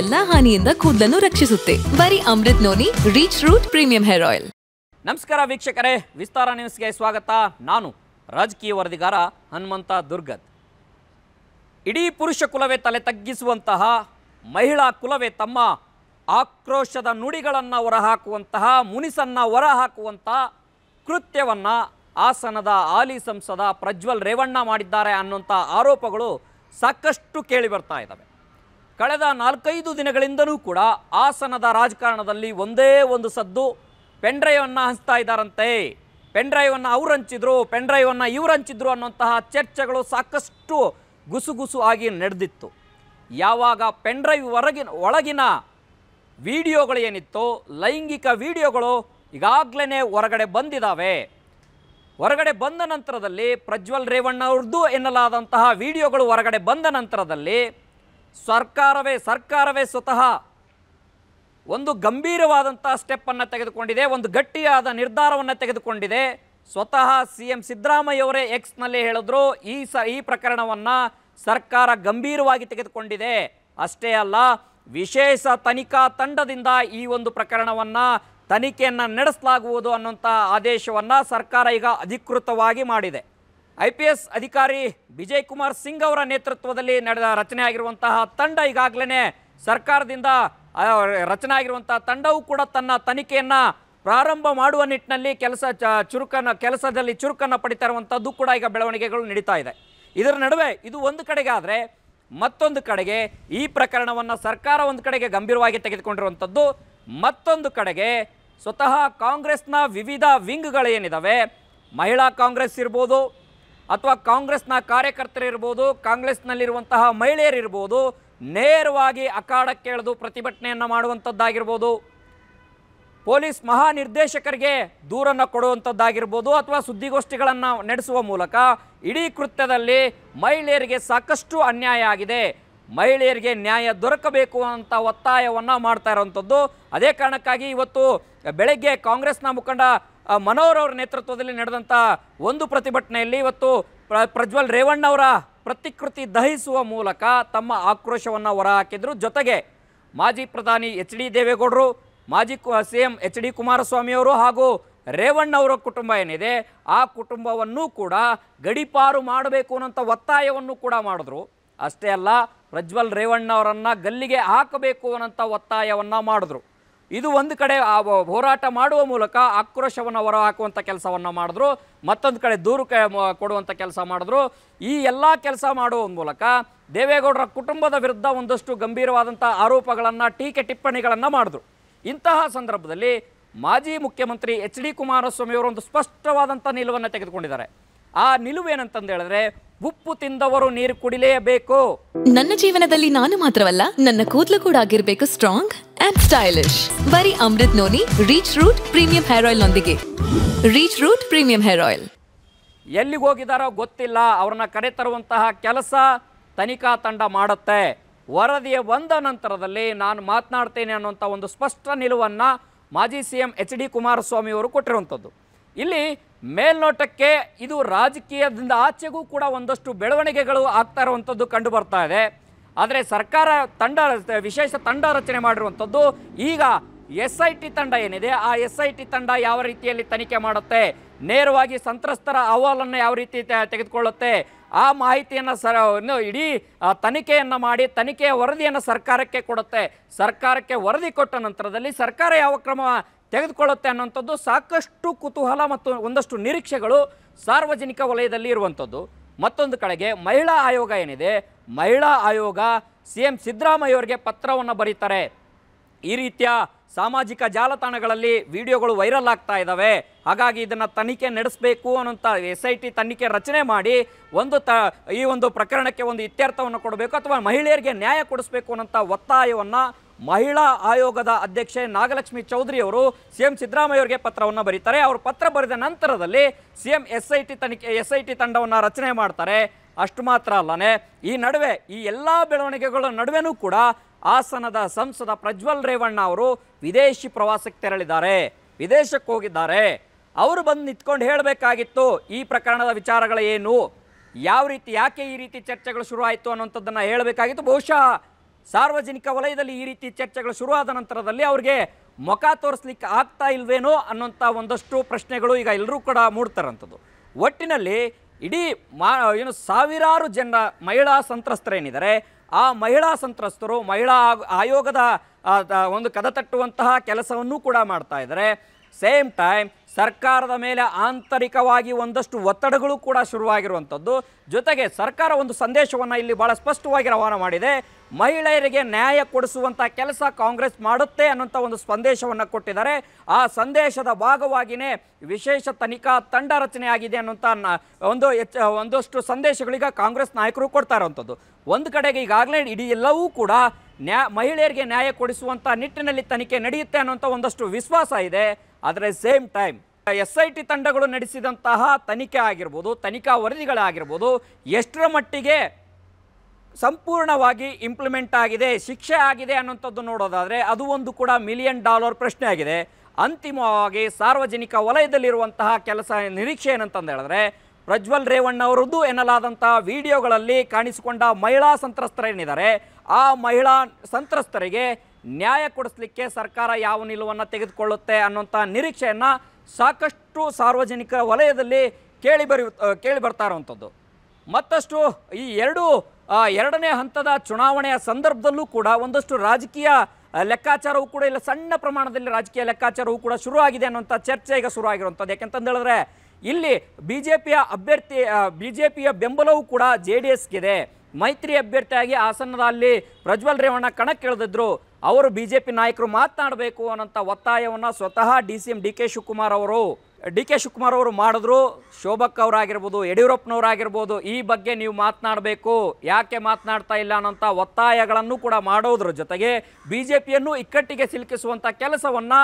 ಎಲ್ಲಾ ಹಾನಿಯಿಂದ ಕೂದಲನ್ನು ರಕ್ಷಿಸುತ್ತೆ ಬರೀ Amrut noni reach root premium hair oil ನಮಸ್ಕಾರ ವೀಕ್ಷಕರೇ ವಿಸ್ತಾರ ನ್ಯೂಸ್ಗೆ ಸ್ವಾಗತ ನಾನು ರಾಜಕೀಯ ವರದಿಗಾರ ಹನುಮಂತ ದುರ್ಗದ್ ಇಡೀ ಪುರುಷ ಕುಲವೇ ತಲೆ ತಗ್ಗಿಸುವಂತಹ ಮಹಿಳಾ ಕುಲವೇ ತಮ್ಮ ಆಕ್ರೋಶದ ನುಡಿಗಳನ್ನು ಹೊರಹಾಕುವಂತಹ ಮುನಿಸನ್ನು ಹೊರಹಾಕುವಂತಹ ಕೃತ್ಯವನ್ನು ಹಾಸನದ ಆಲಿ ಸಂಸದ ಪ್ರಜ್ವಲ್ ರೇವಣ್ಣ ಮಾಡಿದ್ದಾರೆ ಅನ್ನುವಂಥ ಆರೋಪಗಳು ಸಾಕಷ್ಟು ಕೇಳಿ ಬರ್ತಾ ಇದ್ದಾವೆ ಕಳೆದ ನಾಲ್ಕೈದು ದಿನಗಳಿಂದಲೂ ಕೂಡ ಹಾಸನದ ರಾಜಕಾರಣದಲ್ಲಿ ಒಂದೇ ಒಂದು ಸದ್ದು ಪೆನ್ಡ್ರೈವನ್ನು ಹಂಚ್ತಾ ಇದ್ದಾರಂತೆ ಪೆಂಡ್ರೈವನ್ನು ಅವ್ರು ಹಂಚಿದ್ರು ಪೆಂಡ್ರೈವನ್ನು ಇವ್ರು ಹಂಚಿದ್ರು ಅನ್ನೋಂತಹ ಚರ್ಚೆಗಳು ಸಾಕಷ್ಟು ಗುಸುಗುಸು ಆಗಿ ನಡೆದಿತ್ತು ಯಾವಾಗ ಡ್ರೈವ್ ಹೊರಗಿನ ಒಳಗಿನ ವಿಡಿಯೋಗಳು ಏನಿತ್ತು ಲೈಂಗಿಕ ವಿಡಿಯೋಗಳು ಈಗಾಗಲೇ ಹೊರಗಡೆ ಬಂದಿದ್ದಾವೆ ಹೊರಗಡೆ ಬಂದ ನಂತರದಲ್ಲಿ ಪ್ರಜ್ವಲ್ ರೇವಣ್ಣ ಅವ್ರದ್ದು ಎನ್ನಲಾದಂತಹ ವಿಡಿಯೋಗಳು ಹೊರಗಡೆ ಬಂದ ನಂತರದಲ್ಲಿ ಸರ್ಕಾರವೇ ಸರ್ಕಾರವೇ ಸ್ವತಃ ಒಂದು ಗಂಭೀರವಾದಂಥ ಸ್ಟೆಪ್ಪನ್ನು ತೆಗೆದುಕೊಂಡಿದೆ ಒಂದು ಗಟ್ಟಿಯಾದ ನಿರ್ಧಾರವನ್ನು ತೆಗೆದುಕೊಂಡಿದೆ ಸ್ವತಃ ಸಿ ಎಂ ಸಿದ್ದರಾಮಯ್ಯವರೇ ಎಕ್ಸ್ನಲ್ಲಿ ಹೇಳಿದ್ರು ಈ ಸ ಈ ಪ್ರಕರಣವನ್ನು ಸರ್ಕಾರ ಗಂಭೀರವಾಗಿ ತೆಗೆದುಕೊಂಡಿದೆ ಅಷ್ಟೇ ಅಲ್ಲ ವಿಶೇಷ ತನಿಖಾ ತಂಡದಿಂದ ಈ ಒಂದು ಪ್ರಕರಣವನ್ನು ತನಿಖೆಯನ್ನು ನಡೆಸಲಾಗುವುದು ಅನ್ನೋಂಥ ಆದೇಶವನ್ನು ಸರ್ಕಾರ ಈಗ ಅಧಿಕೃತವಾಗಿ ಮಾಡಿದೆ ಐ ಪಿ ಎಸ್ ಅಧಿಕಾರಿ ವಿಜಯ್ ಕುಮಾರ್ ಸಿಂಗ್ ಅವರ ನೇತೃತ್ವದಲ್ಲಿ ನಡೆದ ರಚನೆ ಆಗಿರುವಂತಹ ತಂಡ ಈಗಾಗಲೇ ಸರ್ಕಾರದಿಂದ ರಚನೆ ಆಗಿರುವಂತಹ ತಂಡವು ಕೂಡ ತನ್ನ ತನಿಖೆಯನ್ನು ಪ್ರಾರಂಭ ಮಾಡುವ ನಿಟ್ಟಿನಲ್ಲಿ ಕೆಲಸ ಚುರುಕನ್ನು ಕೆಲಸದಲ್ಲಿ ಚುರುಕನ್ನು ಪಡಿತಾ ಇರುವಂಥದ್ದು ಕೂಡ ಈಗ ಬೆಳವಣಿಗೆಗಳು ನಡೀತಾ ಇದೆ ಇದರ ನಡುವೆ ಇದು ಒಂದು ಕಡೆಗೆ ಆದರೆ ಮತ್ತೊಂದು ಕಡೆಗೆ ಈ ಪ್ರಕರಣವನ್ನು ಸರ್ಕಾರ ಒಂದು ಕಡೆಗೆ ಗಂಭೀರವಾಗಿ ತೆಗೆದುಕೊಂಡಿರುವಂಥದ್ದು ಮತ್ತೊಂದು ಕಡೆಗೆ ಸ್ವತಃ ಕಾಂಗ್ರೆಸ್ನ ವಿವಿಧ ವಿಂಗ್ಗಳೇನಿದಾವೆ ಮಹಿಳಾ ಕಾಂಗ್ರೆಸ್ ಇರ್ಬೋದು ಅಥವಾ ಕಾಂಗ್ರೆಸ್ನ ಕಾರ್ಯಕರ್ತರಿರ್ಬೋದು ಕಾಂಗ್ರೆಸ್ನಲ್ಲಿರುವಂತಹ ಮಹಿಳೆಯರಿರ್ಬೋದು ನೇರವಾಗಿ ಅಖಾಡಕ್ಕೆ ಎಳೆದು ಪ್ರತಿಭಟನೆಯನ್ನು ಮಾಡುವಂಥದ್ದಾಗಿರ್ಬೋದು ಪೊಲೀಸ್ ಮಹಾನಿರ್ದೇಶಕರಿಗೆ ದೂರನ್ನು ಕೊಡುವಂಥದ್ದಾಗಿರ್ಬೋದು ಅಥವಾ ಸುದ್ದಿಗೋಷ್ಠಿಗಳನ್ನು ನಡೆಸುವ ಮೂಲಕ ಇಡೀ ಕೃತ್ಯದಲ್ಲಿ ಮಹಿಳೆಯರಿಗೆ ಸಾಕಷ್ಟು ಅನ್ಯಾಯ ಆಗಿದೆ ಮಹಿಳೆಯರಿಗೆ ನ್ಯಾಯ ದೊರಕಬೇಕು ಅಂತ ಒತ್ತಾಯವನ್ನು ಮಾಡ್ತಾ ಇರುವಂಥದ್ದು ಅದೇ ಕಾರಣಕ್ಕಾಗಿ ಇವತ್ತು ಬೆಳಗ್ಗೆ ಕಾಂಗ್ರೆಸ್ನ ಮುಖಂಡ ಮನೋಹರ್ ಅವರ ನೇತೃತ್ವದಲ್ಲಿ ನಡೆದಂಥ ಒಂದು ಪ್ರತಿಭಟನೆಯಲ್ಲಿ ಇವತ್ತು ಪ್ರ ಪ್ರಜ್ವಲ್ ರೇವಣ್ಣ ಅವರ ಪ್ರತಿಕೃತಿ ದಹಿಸುವ ಮೂಲಕ ತಮ್ಮ ಆಕ್ರೋಶವನ್ನು ಹೊರಹಾಕಿದ್ರು ಜೊತೆಗೆ ಮಾಜಿ ಪ್ರಧಾನಿ ಎಚ್ ಡಿ ದೇವೇಗೌಡರು ಮಾಜಿ ಸಿ ಎಂ ಎಚ್ ಡಿ ಕುಮಾರಸ್ವಾಮಿಯವರು ಹಾಗೂ ರೇವಣ್ಣ ಅವರ ಕುಟುಂಬ ಏನಿದೆ ಆ ಕುಟುಂಬವನ್ನು ಕೂಡ ಗಡಿಪಾರು ಮಾಡಬೇಕು ಅನ್ನೋಂಥ ಒತ್ತಾಯವನ್ನು ಕೂಡ ಮಾಡಿದ್ರು ಅಷ್ಟೇ ಅಲ್ಲ ಪ್ರಜ್ವಲ್ ರೇವಣ್ಣ ಅವರನ್ನು ಗಲ್ಲಿಗೆ ಹಾಕಬೇಕು ಅನ್ನೋಂಥ ಒತ್ತಾಯವನ್ನು ಮಾಡಿದ್ರು ಇದು ಒಂದು ಕಡೆ ಆ ಹೋರಾಟ ಮಾಡುವ ಮೂಲಕ ಆಕ್ರೋಶವನ್ನು ಹೊರಹಾಕುವಂಥ ಕೆಲಸವನ್ನು ಮಾಡಿದ್ರು ಮತ್ತೊಂದು ಕಡೆ ದೂರು ಕೊಡುವಂಥ ಕೆಲಸ ಮಾಡಿದ್ರು ಈ ಎಲ್ಲ ಕೆಲಸ ಮಾಡುವ ಮೂಲಕ ದೇವೇಗೌಡರ ಕುಟುಂಬದ ವಿರುದ್ಧ ಒಂದಷ್ಟು ಗಂಭೀರವಾದಂಥ ಆರೋಪಗಳನ್ನು ಟೀಕೆ ಟಿಪ್ಪಣಿಗಳನ್ನು ಮಾಡಿದ್ರು ಇಂತಹ ಸಂದರ್ಭದಲ್ಲಿ ಮಾಜಿ ಮುಖ್ಯಮಂತ್ರಿ ಎಚ್ ಡಿ ಅವರು ಒಂದು ಸ್ಪಷ್ಟವಾದಂಥ ನಿಲುವನ್ನು ತೆಗೆದುಕೊಂಡಿದ್ದಾರೆ ಆ ನಿಲುವೇನಂತಂದು ಹೇಳಿದ್ರೆ ಉಪ್ಪು ತಿಂದವರು ನೀರು ಕುಡಿಲೇಬೇಕು ನನ್ನ ಜೀವನದಲ್ಲಿ ನಾನು ಮಾತ್ರವಲ್ಲ ನನ್ನ ಕೂದಲು ಕೂಡ ಆಗಿರಬೇಕು ಸ್ಟ್ರಾಂಗ್ ಸ್ಟೈಲಿಶ್ ಬರೀ Amrut noni reach root premium hair oil ನೊಂದಿಗೆ reach root premium hair oil ಎಲ್ಲಿಗೆ ಹೋಗಿದಾರೋ ಗೊತ್ತಿಲ್ಲ ಅವ್ರನ್ನ ಕರೆ ತರುವಂತಹ ಕೆಲಸ ತನಿಖಾ ತಂಡ ಮಾಡುತ್ತೆ ವರದಿಯ ಬಂದ ನಂತರದಲ್ಲಿ ನಾನು ಮಾತನಾಡ್ತೇನೆ ಅನ್ನುವಂಥ ಒಂದು ಸ್ಪಷ್ಟ ನಿಲುವನ್ನು ಮಾಜಿ C M H D Kumaraswamy ಅವರು ಕೊಟ್ಟಿರುವಂಥದ್ದು ಇಲ್ಲಿ ಮೇಲ್ನೋಟಕ್ಕೆ ಇದು ರಾಜಕೀಯದಿಂದ ಆಚೆಗೂ ಕೂಡ ಒಂದಷ್ಟು ಬೆಳವಣಿಗೆಗಳು ಆಗ್ತಾ ಇರುವಂಥದ್ದು ಕಂಡು ಬರ್ತಾ ಇದೆ ಆದರೆ ಸರ್ಕಾರ ತಂಡ ವಿಶೇಷ ತಂಡ ರಚನೆ ಮಾಡಿರುವಂಥದ್ದು ಈಗ ಎಸ್ ಐ ಟಿ ತಂಡ ಏನಿದೆ ಆ ಎಸ್ ಐ ಟಿ ತಂಡ ಯಾವ ರೀತಿಯಲ್ಲಿ ತನಿಖೆ ಮಾಡುತ್ತೆ ನೇರವಾಗಿ ಸಂತ್ರಸ್ತರ ಅಹವಾಲನ್ನು ಯಾವ ರೀತಿ ತೆಗೆದುಕೊಳ್ಳುತ್ತೆ ಆ ಮಾಹಿತಿಯನ್ನು ಸರ ಇಡೀ ತನಿಖೆಯನ್ನು ಮಾಡಿ ತನಿಖೆಯ ವರದಿಯನ್ನು ಸರ್ಕಾರಕ್ಕೆ ಕೊಡುತ್ತೆ ಸರ್ಕಾರಕ್ಕೆ ವರದಿ ಕೊಟ್ಟ ನಂತರದಲ್ಲಿ ಸರ್ಕಾರ ಯಾವ ಕ್ರಮ ತೆಗೆದುಕೊಳ್ಳುತ್ತೆ ಅನ್ನುವಂಥದ್ದು ಸಾಕಷ್ಟು ಕುತೂಹಲ ಮತ್ತು ಒಂದಷ್ಟು ನಿರೀಕ್ಷೆಗಳು ಸಾರ್ವಜನಿಕ ವಲಯದಲ್ಲಿ ಇರುವಂಥದ್ದು ಮತ್ತೊಂದು ಕಡೆಗೆ ಮಹಿಳಾ ಆಯೋಗ ಏನಿದೆ ಮಹಿಳಾ ಆಯೋಗ ಸಿ ಎಂ ಸಿದ್ದರಾಮಯ್ಯವರಿಗೆ ಪತ್ರವನ್ನು ಬರೀತಾರೆ ಈ ರೀತಿಯ ಸಾಮಾಜಿಕ ಜಾಲತಾಣಗಳಲ್ಲಿ ವಿಡಿಯೋಗಳು ವೈರಲ್ ಆಗ್ತಾ ಇದ್ದಾವೆ ಹಾಗಾಗಿ ಇದನ್ನು ತನಿಖೆ ನಡೆಸಬೇಕು ಅನ್ನೋಂಥ ಎಸ್ ಐ ಟಿ ತನಿಖೆ ರಚನೆ ಮಾಡಿ ಒಂದು ತ ಈ ಒಂದು ಪ್ರಕರಣಕ್ಕೆ ಒಂದು ಇತ್ಯರ್ಥವನ್ನು ಕೊಡಬೇಕು ಅಥವಾ ಮಹಿಳೆಯರಿಗೆ ನ್ಯಾಯ ಕೊಡಿಸಬೇಕು ಅನ್ನೋಂಥ ಒತ್ತಾಯವನ್ನು ಮಹಿಳಾ ಆಯೋಗದ ಅಧ್ಯಕ್ಷೆ ನಾಗಲಕ್ಷ್ಮಿ ಚೌಧರಿ ಅವರು ಸಿಎಂ ಸಿದ್ದರಾಮಯ್ಯ ಅವರಿಗೆ ಪತ್ರವನ್ನು ಬರೀತಾರೆ ಅವರು ಪತ್ರ ಬರೆದ ನಂತರದಲ್ಲಿ ಸಿಎಂ ಎಸ್ ಐ ಟಿ ತನಿಖೆ ಎಸ್ ಐ ಟಿ ತಂಡವನ್ನು ರಚನೆ ಮಾಡ್ತಾರೆ ಅಷ್ಟು ಮಾತ್ರ ಅಲ್ಲನೆ ಈ ನಡುವೆ ಈ ಎಲ್ಲ ಬೆಳವಣಿಗೆಗಳ ನಡುವೆನೂ ಕೂಡ ಹಾಸನದ ಸಂಸದ ಪ್ರಜ್ವಲ್ ರೇವಣ್ಣ ಅವರು ವಿದೇಶಿ ಪ್ರವಾಸಕ್ಕೆ ತೆರಳಿದ್ದಾರೆ ವಿದೇಶಕ್ಕೆ ಹೋಗಿದ್ದಾರೆ ಅವರು ಬಂದು ನಿಂತ್ಕೊಂಡು ಹೇಳಬೇಕಾಗಿತ್ತು ಈ ಪ್ರಕರಣದ ವಿಚಾರಗಳೇನು ಏನು ಯಾವ ರೀತಿ ಯಾಕೆ ಈ ರೀತಿ ಚರ್ಚೆಗಳು ಶುರುವಾಯಿತು ಅನ್ನುವಂಥದ್ದನ್ನು ಹೇಳಬೇಕಾಗಿತ್ತು ಬಹುಶಃ ಸಾರ್ವಜನಿಕ ವಲಯದಲ್ಲಿ ಈ ರೀತಿ ಚರ್ಚೆಗಳು ಶುರುವಾದ ನಂತರದಲ್ಲಿ ಅವ್ರಿಗೆ ಮುಖ ತೋರಿಸ್ಲಿಕ್ಕೆ ಆಗ್ತಾ ಇಲ್ವೇನೋ ಅನ್ನೋಂಥ ಒಂದಷ್ಟು ಪ್ರಶ್ನೆಗಳು ಈಗ ಎಲ್ಲರೂ ಕೂಡ ಮೂಡ್ತಾರಂಥದ್ದು ಒಟ್ಟಿನಲ್ಲಿ ಇಡೀ ಮಾ ಏನು ಸಾವಿರಾರು ಜನ ಮಹಿಳಾ ಸಂತ್ರಸ್ತರೇನಿದ್ದಾರೆ ಆ ಮಹಿಳಾ ಸಂತ್ರಸ್ತರು ಮಹಿಳಾ ಆಯೋಗದ ಒಂದು ಕದ ತಟ್ಟುವಂತಹ ಕೆಲಸವನ್ನು ಕೂಡ ಮಾಡ್ತಾ ಇದ್ದಾರೆ ಸೇಮ್ ಟೈಮ್ ಸರ್ಕಾರದ ಮೇಲೆ ಆಂತರಿಕವಾಗಿ ಒಂದಷ್ಟು ಒತ್ತಡಗಳು ಕೂಡ ಶುರುವಾಗಿರುವಂಥದ್ದು ಜೊತೆಗೆ ಸರ್ಕಾರ ಒಂದು ಸಂದೇಶವನ್ನು ಇಲ್ಲಿ ಭಾಳ ಸ್ಪಷ್ಟವಾಗಿ ರವಾನೆ ಮಾಡಿದೆ ಮಹಿಳೆಯರಿಗೆ ನ್ಯಾಯ ಕೊಡಿಸುವಂಥ ಕೆಲಸ ಕಾಂಗ್ರೆಸ್ ಮಾಡುತ್ತೆ ಅನ್ನುವಂಥ ಒಂದು ಸಂದೇಶವನ್ನು ಕೊಟ್ಟಿದ್ದಾರೆ ಆ ಸಂದೇಶದ ಭಾಗವಾಗಿಯೇ ವಿಶೇಷ ತನಿಖಾ ತಂಡ ರಚನೆ ಆಗಿದೆ ಅನ್ನುವಂಥ ಒಂದು ಒಂದಷ್ಟು ಸಂದೇಶಗಳೀಗ ಕಾಂಗ್ರೆಸ್ ನಾಯಕರು ಕೊಡ್ತಾ ಇರುವಂಥದ್ದು ಒಂದು ಕಡೆಗೆ ಈಗಾಗಲೇ ಇಡೀ ಎಲ್ಲವೂ ಕೂಡ ನ್ಯಾ ಮಹಿಳೆಯರಿಗೆ ನ್ಯಾಯ ಕೊಡಿಸುವಂಥ ನಿಟ್ಟಿನಲ್ಲಿ ತನಿಖೆ ನಡೆಯುತ್ತೆ ಅನ್ನುವಂಥ ಒಂದಷ್ಟು ವಿಶ್ವಾಸ ಇದೆ ಆದರೆ same time S I T ತಂಡಗಳು ನಡೆಸಿದಂತಹ ತನಿಖೆ ಆಗಿರ್ಬೋದು ತನಿಖಾ ವರದಿಗಳಾಗಿರ್ಬೋದು ಎಷ್ಟರ ಮಟ್ಟಿಗೆ ಸಂಪೂರ್ಣವಾಗಿ ಇಂಪ್ಲಿಮೆಂಟ್ ಆಗಿದೆ ಶಿಕ್ಷೆ ಆಗಿದೆ ಅನ್ನೋಂಥದ್ದು ನೋಡೋದಾದರೆ ಅದು ಒಂದು ಕೂಡ ಮಿಲಿಯನ್ ಡಾಲರ್ ಪ್ರಶ್ನೆ ಆಗಿದೆ ಅಂತಿಮವಾಗಿ ಸಾರ್ವಜನಿಕ ವಲಯದಲ್ಲಿರುವಂತಹ ಕೆಲಸ ನಿರೀಕ್ಷೆ ಏನಂತಂದು ಹೇಳಿದ್ರೆ ಪ್ರಜ್ವಲ್ ರೇವಣ್ಣ ಅವರದ್ದು ಎನ್ನಲಾದಂತಹ ವಿಡಿಯೋಗಳಲ್ಲಿ ಕಾಣಿಸಿಕೊಂಡ ಮಹಿಳಾ ಸಂತ್ರಸ್ತರೇನಿದ್ದಾರೆ ಆ ಮಹಿಳಾ ಸಂತ್ರಸ್ತರಿಗೆ ನ್ಯಾಯ ಕೊಡಿಸಲಿಕ್ಕೆ ಸರ್ಕಾರ ಯಾವ ನಿಲುವನ್ನು ತೆಗೆದುಕೊಳ್ಳುತ್ತೆ ಅನ್ನೋಂಥ ನಿರೀಕ್ಷೆಯನ್ನು ಸಾಕಷ್ಟು ಸಾರ್ವಜನಿಕ ವಲಯದಲ್ಲಿ ಕೇಳಿ ಬರಿ ಕೇಳಿ ಬರ್ತಾ ಇರುವಂಥದ್ದು ಮತ್ತಷ್ಟು ಈ ಎರಡೂ ಎರಡನೇ ಹಂತದ ಚುನಾವಣೆಯ ಸಂದರ್ಭದಲ್ಲೂ ಕೂಡ ಒಂದಷ್ಟು ರಾಜಕೀಯ ಲೆಕ್ಕಾಚಾರವೂ ಕೂಡ ಇಲ್ಲ ಸಣ್ಣ ಪ್ರಮಾಣದಲ್ಲಿ ರಾಜಕೀಯ ಲೆಕ್ಕಾಚಾರವೂ ಕೂಡ ಶುರು ಆಗಿದೆ ಅನ್ನುವಂಥ ಚರ್ಚೆ ಈಗ ಶುರು ಆಗಿರುವಂಥದ್ದು ಯಾಕೆಂತಂದು ಹೇಳಿದ್ರೆ ಇಲ್ಲಿ ಬಿ ಜೆ ಪಿಯ ಅಭ್ಯರ್ಥಿ ಬಿ ಜೆ ಪಿಯ ಬೆಂಬಲವೂ ಕೂಡ ಜೆ ಡಿ ಇದೆ ಮೈತ್ರಿ ಅಭ್ಯರ್ಥಿಯಾಗಿ ಹಾಸನದಲ್ಲಿ ಪ್ರಜ್ವಲ್ ರೇವಣ್ಣ ಕಣಕ್ಕಿಳಿದ್ರು ಅವರು ಬಿ ಜೆ ಪಿ ನಾಯಕರು ಮಾತನಾಡಬೇಕು ಅನ್ನೋಂಥ ಒತ್ತಾಯವನ್ನು ಸ್ವತಃ D C M D K Shivakumar ಅವರು ಡಿ ಕೆ ಶಿವಕುಮಾರ್ ಅವರು ಮಾಡಿದ್ರು ಶೋಭಕ್ ಅವರಾಗಿರ್ಬೋದು ಯಡಿಯೂರಪ್ಪನವರಾಗಿರ್ಬೋದು ಈ ಬಗ್ಗೆ ನೀವು ಮಾತನಾಡಬೇಕು ಯಾಕೆ ಮಾತನಾಡ್ತಾ ಇಲ್ಲ ಅನ್ನೋಂಥ ಒತ್ತಾಯಗಳನ್ನು ಕೂಡ ಮಾಡೋದ್ರ ಜೊತೆಗೆ ಬಿ ಜೆ ಪಿಯನ್ನು ಇಕ್ಕಟ್ಟಿಗೆ ಸಿಲುಕಿಸುವಂಥ ಕೆಲಸವನ್ನು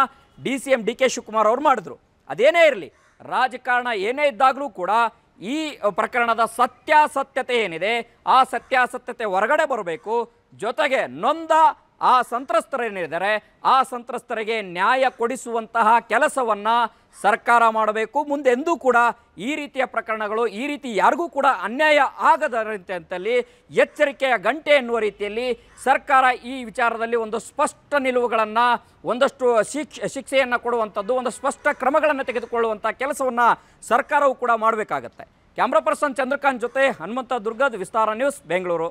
D C M D K Shivakumar ಅವರು ಮಾಡಿದ್ರು ಅದೇನೇ ಇರಲಿ ರಾಜಕಾರಣ ಏನೇ ಇದ್ದಾಗಲೂ ಕೂಡ ಈ ಪ್ರಕರಣದ ಸತ್ಯಾಸತ್ಯತೆ ಏನಿದೆ ಆ ಸತ್ಯಾಸತ್ಯತೆ ಹೊರಗಡೆ ಬರಬೇಕು ಜೊತೆಗೆ ನೊಂದ ಆ ಸಂತ್ರಸ್ತರೇನಿದ್ದಾರೆ ಆ ಸಂತ್ರಸ್ತರಿಗೆ ನ್ಯಾಯ ಕೊಡಿಸುವಂತಹ ಕೆಲಸವನ್ನು ಸರ್ಕಾರ ಮಾಡಬೇಕು ಮುಂದೆಂದೂ ಕೂಡ ಈ ರೀತಿಯ ಪ್ರಕರಣಗಳು ಈ ರೀತಿ ಯಾರಿಗೂ ಕೂಡ ಅನ್ಯಾಯ ಆಗದ ರೀತಿಯಂತಲ್ಲಿ ಎಚ್ಚರಿಕೆಯ ಗಂಟೆ ಎನ್ನುವ ರೀತಿಯಲ್ಲಿ ಸರ್ಕಾರ ಈ ವಿಚಾರದಲ್ಲಿ ಒಂದು ಸ್ಪಷ್ಟ ನಿಲುವುಗಳನ್ನು ಒಂದಷ್ಟು ಶಿಕ್ಷ ಶಿಕ್ಷೆಯನ್ನು ಕೊಡುವಂಥದ್ದು ಒಂದು ಸ್ಪಷ್ಟ ಕ್ರಮಗಳನ್ನು ತೆಗೆದುಕೊಳ್ಳುವಂಥ ಕೆಲಸವನ್ನು ಸರ್ಕಾರವು ಕೂಡ ಮಾಡಬೇಕಾಗತ್ತೆ ಕ್ಯಾಮ್ರಾ ಪರ್ಸನ್ ಚಂದ್ರಕಾಂತ್ ಜೊತೆ ಹನುಮಂತ ದುರ್ಗದ್ ವಿಸ್ತಾರ ನ್ಯೂಸ್ ಬೆಂಗಳೂರು